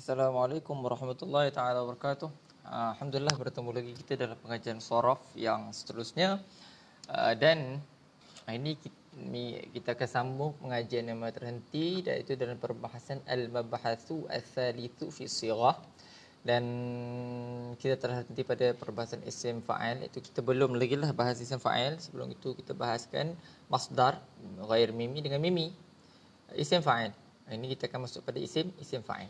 Assalamualaikum warahmatullahi taala wabarakatuh. Ah, alhamdulillah bertemu lagi kita dalam pengajian sorof yang seterusnya. Ah, dan ini kita akan sambung pengajian yang terhenti iaitu dalam perbahasan al-mabahathu ats-tsalitsu fi sirah. Dan kita terhenti pada perbahasan isim fa'al Itu kita belum lagi lah bahas isim fa'al Sebelum itu kita bahaskan masdar Ghair mimi dengan mimi Isim fa'al Ini kita akan masuk pada isim, isim fa'al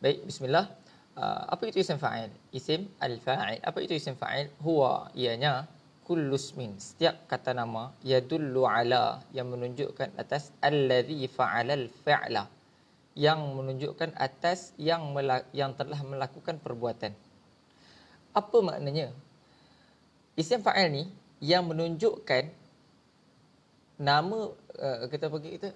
Baik, bismillah. Uh, apa itu isim fa'il? Isim al-fa'il. Apa itu isim fa'il? Huwa, ianya, kullus min. Setiap kata nama, yadullu ala, yang menunjukkan atas, alladhi fa'alal fa'la. Yang menunjukkan atas yang mela- yang telah melakukan perbuatan. Apa maknanya? Isim fa'il ni, yang menunjukkan nama, uh, kita pergi kita,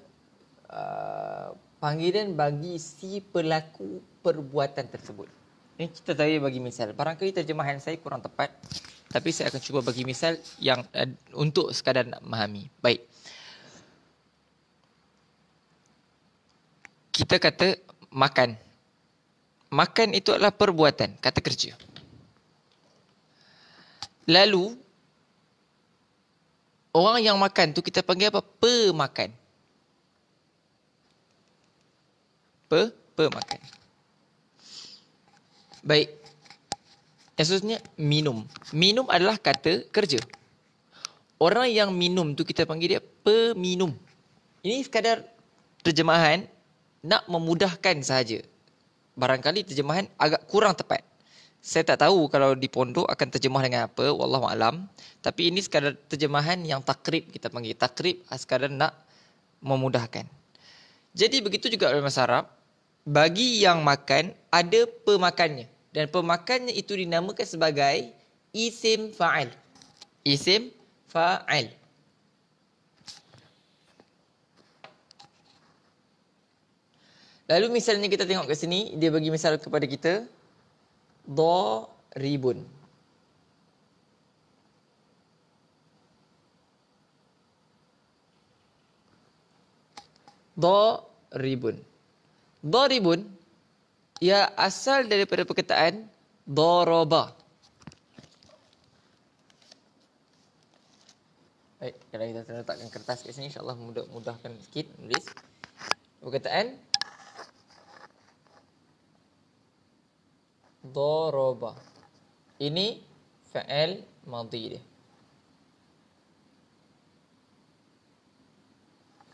uh, panggilan bagi si pelaku perbuatan tersebut. Ini kita saya bagi misal. Barangkali terjemahan saya kurang tepat. Tapi saya akan cuba bagi misal yang uh, untuk sekadar nak memahami. Baik. Kita kata makan. Makan itu adalah perbuatan, kata kerja. Lalu, orang yang makan tu kita panggil apa? Pemakan. pe, makan. Baik. Yang seterusnya, minum. Minum adalah kata kerja. Orang yang minum tu kita panggil dia peminum. Ini sekadar terjemahan nak memudahkan sahaja. Barangkali terjemahan agak kurang tepat. Saya tak tahu kalau di pondok akan terjemah dengan apa, wallahu alam. Tapi ini sekadar terjemahan yang takrib kita panggil. Takrib sekadar nak memudahkan. Jadi begitu juga dalam bahasa Arab, bagi yang makan ada pemakannya dan pemakannya itu dinamakan sebagai isim fa'il. Isim fa'il. Lalu misalnya kita tengok kat sini, dia bagi misal kepada kita. Do ribun. Dharibun. Dharibun ia asal daripada perkataan doroba. Baik, kalau kita letakkan kertas kat sini insya mudah mudahkan sikit tulis. Perkataan doroba, Ini fa'al madhi dia.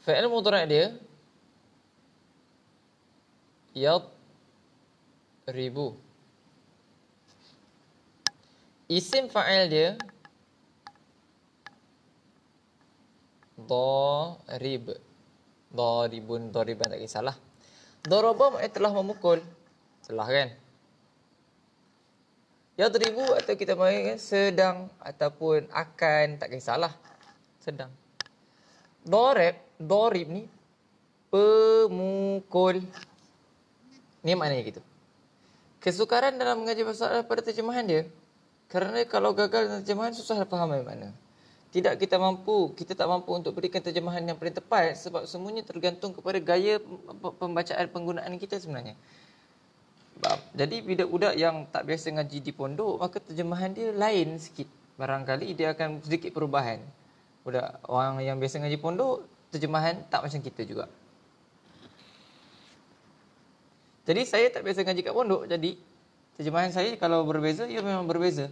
Fa'al mudhari' dia yad ribu. Isim fa'il dia darib. Daribun, dariban tak kisahlah. Daraba maknanya telah memukul. Telah kan? Ya ribu atau kita panggil kan sedang ataupun akan tak kisahlah. Sedang. Dorib, dorib ni pemukul. Ni maknanya gitu. Kesukaran dalam mengaji bahasa Arab pada terjemahan dia. Kerana kalau gagal dalam terjemahan, susah nak faham mana. Tidak kita mampu, kita tak mampu untuk berikan terjemahan yang paling tepat sebab semuanya tergantung kepada gaya pembacaan penggunaan kita sebenarnya. Jadi bila budak yang tak biasa ngaji di pondok, maka terjemahan dia lain sikit. Barangkali dia akan sedikit perubahan. Budak orang yang biasa ngaji pondok, terjemahan tak macam kita juga. Jadi saya tak biasa ngaji kat pondok. Jadi terjemahan saya kalau berbeza, ia memang berbeza.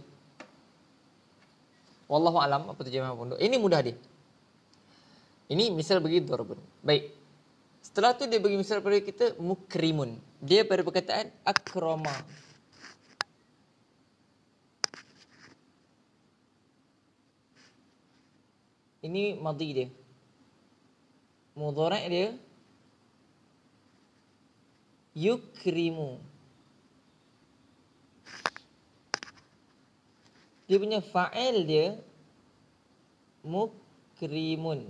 Wallahu alam apa terjemahan pondok. Ini mudah dia. Ini misal bagi darbun. Baik. Setelah tu dia bagi misal pada kita mukrimun. Dia pada perkataan akrama. Ini madi dia. Mudhara' dia yukrimu dia punya fa'il dia mukrimun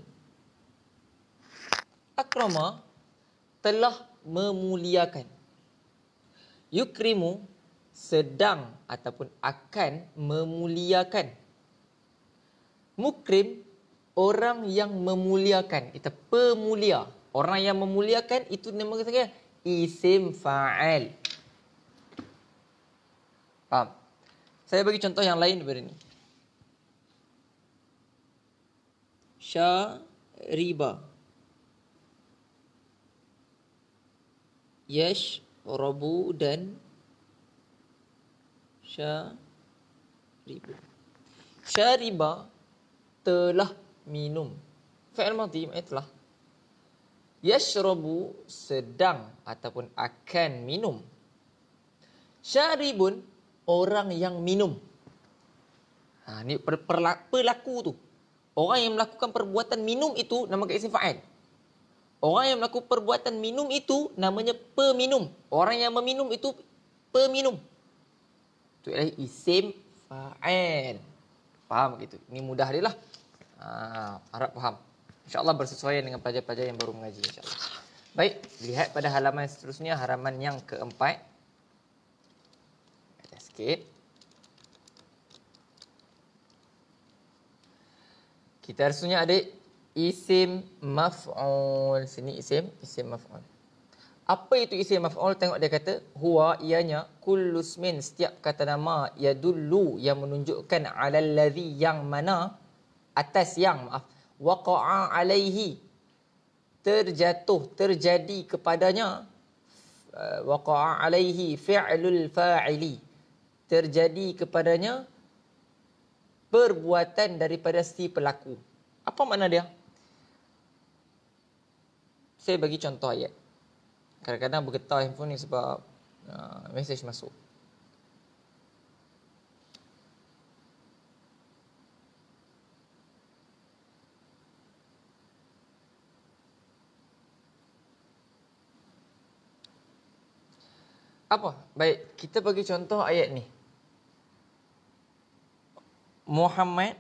akrama telah memuliakan yukrimu sedang ataupun akan memuliakan mukrim orang yang memuliakan itu pemulia orang yang memuliakan itu nama kita isim fa'al. Faham? Saya bagi contoh yang lain daripada ni. Syariba. Yash rabu dan syariba. Syariba telah minum. Fa'il madhi telah yashrabu sedang ataupun akan minum. Syaribun orang yang minum. Ha ni per, per, pelaku tu. Orang yang melakukan perbuatan minum itu nama isim fa'il. Orang yang melakukan perbuatan minum itu namanya peminum. Orang yang meminum itu peminum. Itu adalah isim fa'il. Faham gitu. Ini mudah dia lah. Ha, harap faham. InsyaAllah bersesuaian dengan pelajar-pelajar yang baru mengaji insyaAllah. Baik, lihat pada halaman seterusnya, haraman yang keempat. Ada sikit. Kita harusnya adik. isim maf'ul. Sini isim, isim maf'ul. Apa itu isim maf'ul? Tengok dia kata, huwa ianya kullus min setiap kata nama yadullu yang menunjukkan alalladhi yang mana atas yang, maaf, waqa'a alaihi terjatuh terjadi kepadanya uh, waqa'a alaihi fi'lul fa'ili terjadi kepadanya perbuatan daripada si pelaku apa makna dia saya bagi contoh ayat kadang-kadang bergetar handphone ni sebab uh, mesej masuk Apa? Baik, kita bagi contoh ayat ni. Muhammad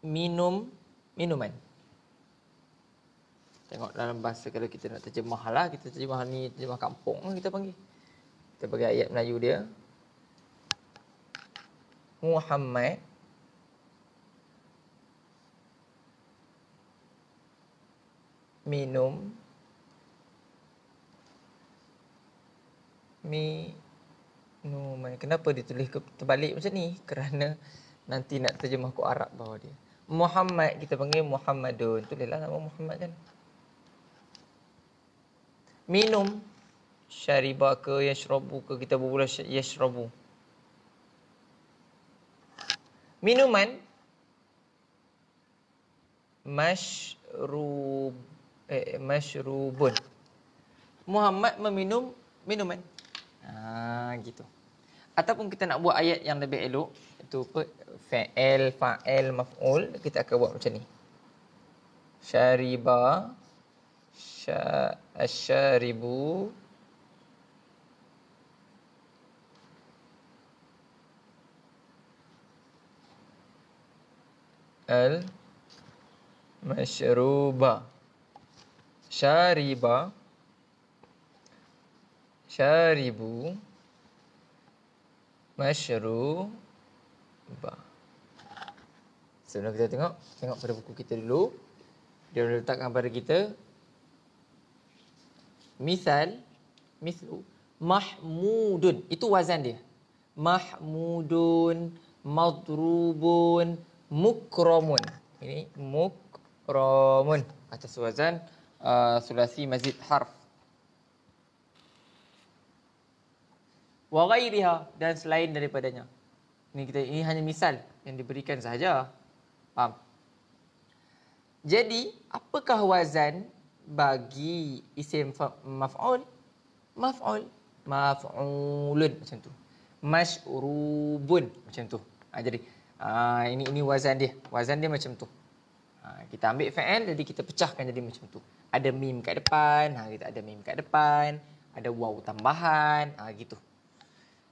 minum minuman. Tengok dalam bahasa kalau kita nak terjemah lah, kita terjemah ni terjemah kampung lah kita panggil. Kita bagi ayat Melayu dia. Muhammad minum minuman. mi nu mai kenapa ditulis terbalik macam ni kerana nanti nak terjemah ke Arab bawah dia Muhammad kita panggil Muhammadun tulislah nama Muhammad kan minum syariba ke yashrabu ke kita berbual yashrabu minuman mashrub eh, mashrubun Muhammad meminum minuman Ah gitu. Ataupun kita nak buat ayat yang lebih elok itu apa? Fa'al, fa'al, maf'ul. Kita akan buat macam ni. Syariba asyaribu al masyruba syariba syaribu Ba. Sebelum kita tengok, tengok pada buku kita dulu. Dia letakkan pada kita misal mislu mahmudun. Itu wazan dia. Mahmudun, madrubun, mukramun. Ini mukramun atas wazan uh, sulasi mazid harf. wa ghairiha dan selain daripadanya. Ini kita ini hanya misal yang diberikan sahaja. Faham? Jadi, apakah wazan bagi isim maf'ul? Maf'ul. Maf'ulun. Macam tu. Mash'urubun. Macam tu. Ha, jadi, ha, ini ini wazan dia. Wazan dia macam tu. Ha, kita ambil fa'al, jadi kita pecahkan jadi macam tu. Ada mim kat depan. Ha, kita ada mim kat depan. Ada waw tambahan. Ha, gitu.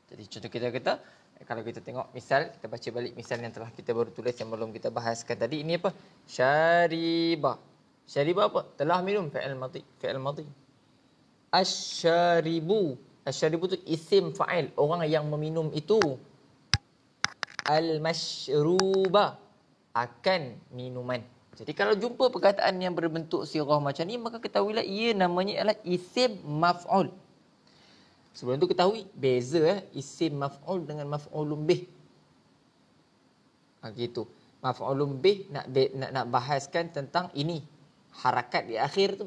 Jadi contoh kita kata eh, kalau kita tengok misal kita baca balik misal yang telah kita baru tulis yang belum kita bahaskan tadi ini apa? Syariba. Syariba apa? Telah minum fi'il madhi, fi'il madhi. Asyaribu. Asyaribu tu isim fa'il, orang yang meminum itu. Al-mashruba. Akan minuman. Jadi kalau jumpa perkataan yang berbentuk sirah macam ni, maka ketahuilah ia namanya adalah isim maf'ul. Sebelum tu ketahui beza eh isim maf'ul dengan maf'ulun bih. Ah gitu. Maf'ulun bih nak nak nak bahaskan tentang ini harakat di akhir tu.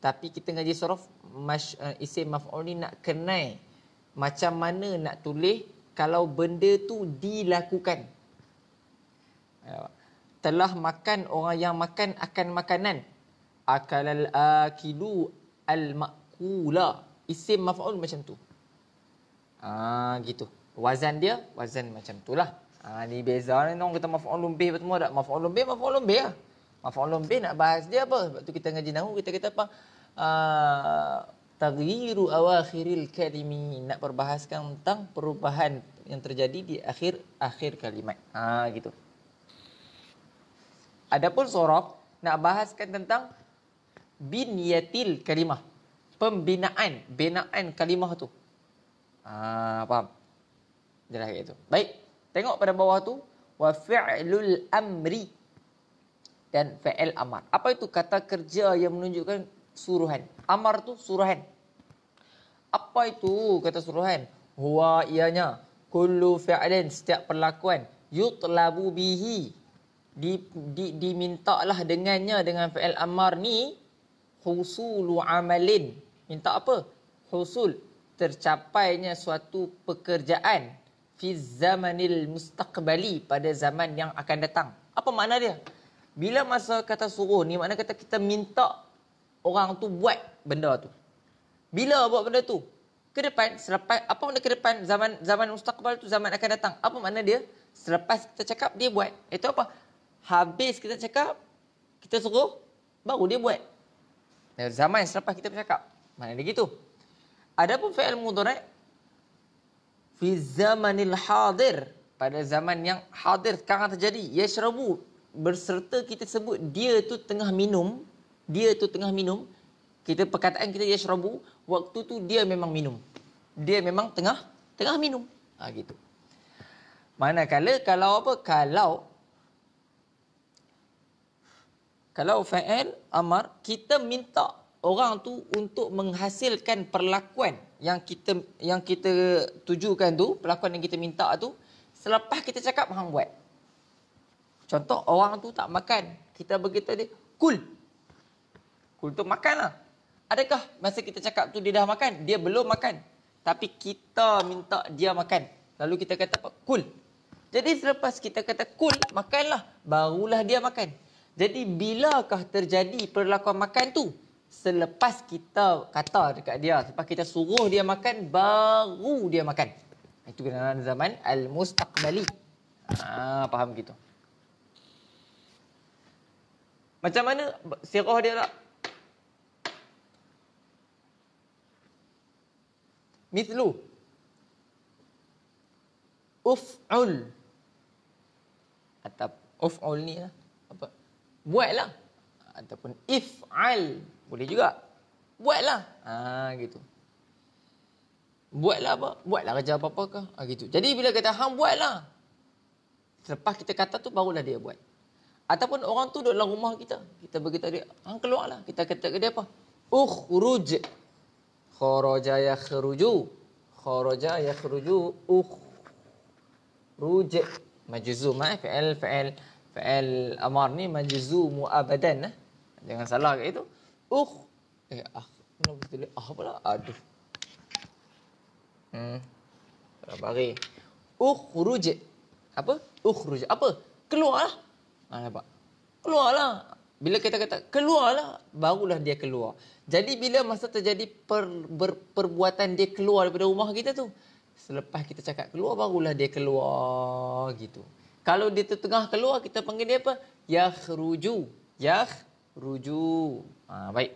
Tapi kita ngaji sorof uh, isim maf'ul ni nak kenai macam mana nak tulis kalau benda tu dilakukan. Ha, telah makan orang yang makan akan makanan. Akalal akilu al-makula isim maf'ul macam tu. Ah ha, gitu. Wazan dia wazan macam itulah. Ah ha, ni beza ni orang kata maf'ul lebih betul tak? Maf'ul lebih maf'ul lebih lah. Maf'ul lebih nak bahas dia apa? Sebab tu kita ngaji nahwu kita kata apa? Ah, Tagiru awakhiril kalimi Nak perbahaskan tentang perubahan Yang terjadi di akhir Akhir kalimat ha, gitu. Adapun sorok Nak bahaskan tentang Bin yatil kalimah pembinaan binaan kalimah tu. Ah faham. Jelas kat itu. Baik. Tengok pada bawah tu wa fi'lul amri dan fi'il amar. Apa itu kata kerja yang menunjukkan suruhan? Amar tu suruhan. Apa itu kata suruhan? Huwa ianya kullu fi'lin setiap perlakuan yutlabu bihi di, di dimintalah dengannya dengan fi'il amar ni husulu amalin Minta apa? Husul tercapainya suatu pekerjaan fi zamanil mustaqbali pada zaman yang akan datang. Apa makna dia? Bila masa kata suruh ni makna kata kita minta orang tu buat benda tu. Bila buat benda tu? Ke depan selepas apa makna ke depan zaman zaman mustaqbal tu zaman akan datang. Apa makna dia? Selepas kita cakap dia buat. Itu apa? Habis kita cakap kita suruh baru dia buat. Zaman selepas kita bercakap. Mana dia gitu? Adapun fi'il mudhari fi zamanil hadir pada zaman yang hadir sekarang terjadi yashrabu berserta kita sebut dia tu tengah minum dia tu tengah minum kita perkataan kita yashrabu waktu tu dia memang minum dia memang tengah tengah minum ha gitu manakala kalau apa kalau kalau fa'il amar kita minta orang tu untuk menghasilkan perlakuan yang kita yang kita tujukan tu, perlakuan yang kita minta tu, selepas kita cakap hang buat. Contoh orang tu tak makan, kita berkata dia kul. Kul tu makanlah. Adakah masa kita cakap tu dia dah makan? Dia belum makan. Tapi kita minta dia makan. Lalu kita kata apa? Kul. Jadi selepas kita kata kul, makanlah. Barulah dia makan. Jadi bilakah terjadi perlakuan makan tu? selepas kita kata dekat dia selepas kita suruh dia makan baru dia makan itu kenalan zaman al mustaqbali ah faham gitu macam mana sirah dia lah mithlu uf'ul atau uf'ul ni lah apa buatlah ataupun if'al boleh juga. Buatlah. Ha gitu. Buatlah apa? Buatlah kerja apa-apa ke? Ha gitu. Jadi bila kata hang buatlah. Selepas kita kata tu barulah dia buat. Ataupun orang tu duduk dalam rumah kita. Kita beritahu dia, hang keluarlah. Kita kata ke dia apa? Ukhruj. Kharaja yakhruju. Kharaja yakhruju. Ukhruj. Majzum eh? Ha, fa'il fa'il fa'il amar ni majzum abadan eh? Jangan salah kat itu. Uh. Eh, ah. Kenapa kita ah lah? Aduh. Hmm. Berapa hari? Ukhruj. Apa? Ukhruj. Apa? Keluarlah. Ha, nampak? Keluarlah. Bila kita kata keluarlah, barulah dia keluar. Jadi bila masa terjadi per, ber, perbuatan dia keluar daripada rumah kita tu, selepas kita cakap keluar, barulah dia keluar gitu. Kalau dia tengah keluar, kita panggil dia apa? Yakhruju. Yakhruju. Ruju. Ha, baik.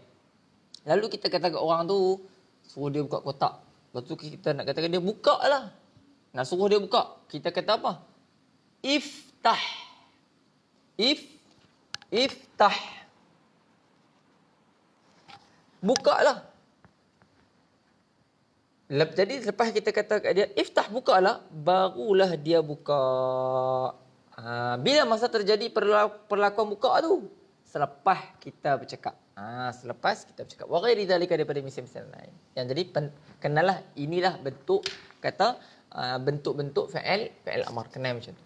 Lalu kita kata ke orang tu, suruh dia buka kotak. Lepas tu kita nak katakan dia buka lah. Nak suruh dia buka. Kita kata apa? Iftah. If. Iftah. Buka lah. Jadi selepas kita kata kat dia, iftah buka lah. Barulah dia buka. Ha, bila masa terjadi perlakuan buka tu? selepas kita bercakap. Ha, selepas kita bercakap. Wa ghairi dalika daripada misal-misal lain. Yang jadi pen, kenalah inilah bentuk kata uh, bentuk-bentuk fa'al fa'al amar kena macam tu.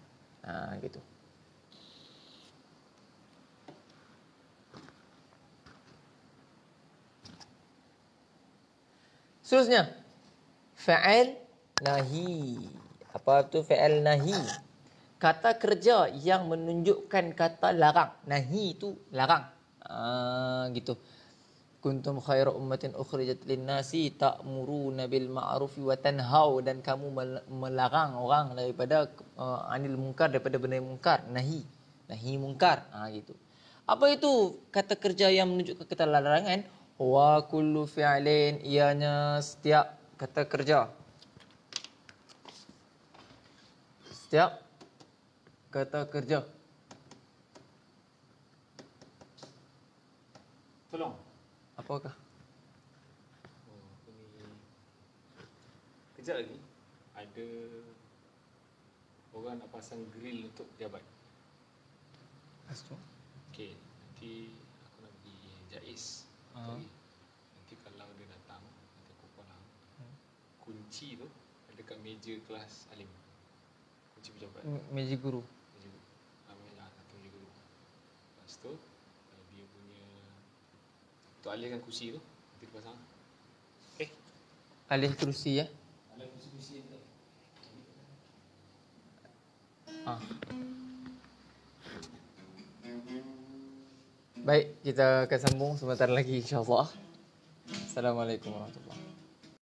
Ha, gitu. Seterusnya fa'al nahi. Apa tu fa'al nahi? kata kerja yang menunjukkan kata larang nahi itu larang uh, gitu kuntum khairu ummatin ukhrijat linnasi ta'muruna bil ma'ruf wa tanhau dan kamu melarang orang daripada uh, anil mungkar daripada benda munkar nahi nahi mungkar. ah gitu apa itu kata kerja yang menunjukkan kata larangan wa kullu fi'lin ianya setiap kata kerja setiap kata kerja. Tolong. Apakah? Oh, ini... lagi, ada orang nak pasang grill untuk jabat. Lepas tu? Okey, nanti aku nak pergi Jais. Uh-huh. Nanti kalau dia datang, nanti aku pulang. Hmm. Kunci tu ada dekat meja kelas Alim. Kunci pejabat. M- meja guru tu eh, dia punya tu kan kerusi tu nanti dia pasang okey alih kerusi ya alih kerusi kerusi ya. ha. Baik, kita akan sambung sebentar lagi insyaallah. Assalamualaikum warahmatullahi